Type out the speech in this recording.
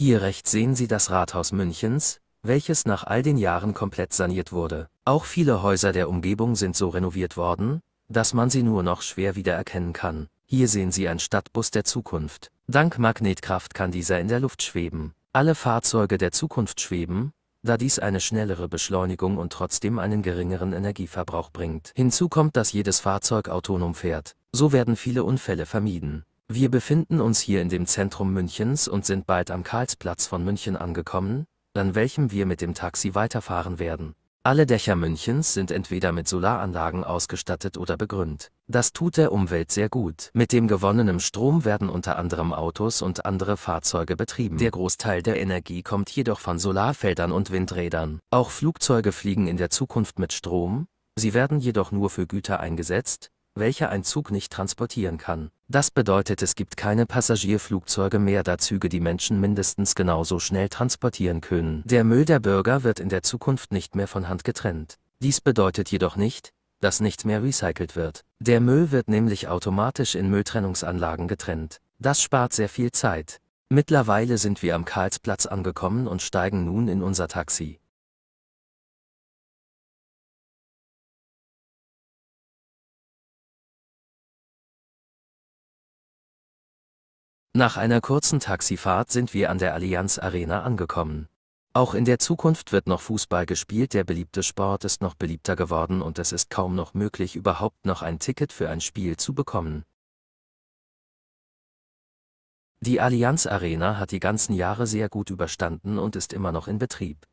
Hier rechts sehen Sie das Rathaus Münchens, welches nach all den Jahren komplett saniert wurde. Auch viele Häuser der Umgebung sind so renoviert worden, dass man sie nur noch schwer wiedererkennen kann. Hier sehen Sie einen Stadtbus der Zukunft. Dank Magnetkraft kann dieser in der Luft schweben. Alle Fahrzeuge der Zukunft schweben, da dies eine schnellere Beschleunigung und trotzdem einen geringeren Energieverbrauch bringt. Hinzu kommt, dass jedes Fahrzeug autonom fährt. So werden viele Unfälle vermieden. Wir befinden uns hier in dem Zentrum Münchens und sind bald am Karlsplatz von München angekommen, an welchem wir mit dem Taxi weiterfahren werden. Alle Dächer Münchens sind entweder mit Solaranlagen ausgestattet oder begrünt. Das tut der Umwelt sehr gut. Mit dem gewonnenen Strom werden unter anderem Autos und andere Fahrzeuge betrieben. Der Großteil der Energie kommt jedoch von Solarfeldern und Windrädern. Auch Flugzeuge fliegen in der Zukunft mit Strom, sie werden jedoch nur für Güter eingesetzt, welche ein Zug nicht transportieren kann. Das bedeutet, es gibt keine Passagierflugzeuge mehr, da Züge die Menschen mindestens genauso schnell transportieren können. Der Müll der Bürger wird in der Zukunft nicht mehr von Hand getrennt. Dies bedeutet jedoch nicht, dass nicht mehr recycelt wird. Der Müll wird nämlich automatisch in Mülltrennungsanlagen getrennt. Das spart sehr viel Zeit. Mittlerweile sind wir am Karlsplatz angekommen und steigen nun in unser Taxi. Nach einer kurzen Taxifahrt sind wir an der Allianz Arena angekommen. Auch in der Zukunft wird noch Fußball gespielt, der beliebte Sport ist noch beliebter geworden und es ist kaum noch möglich, überhaupt noch ein Ticket für ein Spiel zu bekommen. Die Allianz Arena hat die ganzen Jahre sehr gut überstanden und ist immer noch in Betrieb.